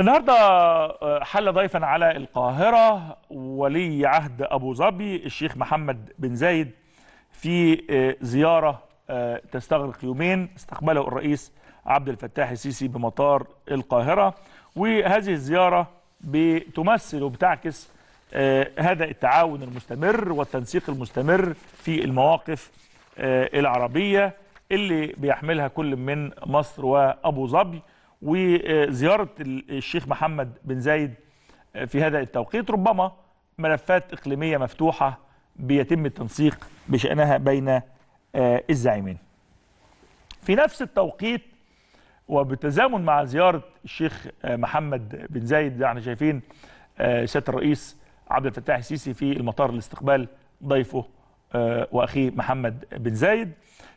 النهارده آه، حل ضيفا على القاهره ولي عهد ابو ظبي الشيخ محمد بن زايد في آه، زياره آه، تستغرق يومين استقبله الرئيس عبد الفتاح السيسي بمطار القاهره وهذه الزياره بتمثل وبتعكس هذا التعاون المستمر والتنسيق المستمر في المواقف العربيه اللي بيحملها كل من مصر وابو ظبي وزيارة الشيخ محمد بن زايد آه، في هذا التوقيت ربما ملفات إقليمية مفتوحة بيتم التنسيق بشأنها بين آه، الزعيمين في نفس التوقيت وبالتزامن مع زيارة الشيخ آه، محمد بن زايد احنا يعني شايفين سيادة الرئيس عبد الفتاح السيسي في المطار لاستقبال ضيفه وأخيه محمد بن زايد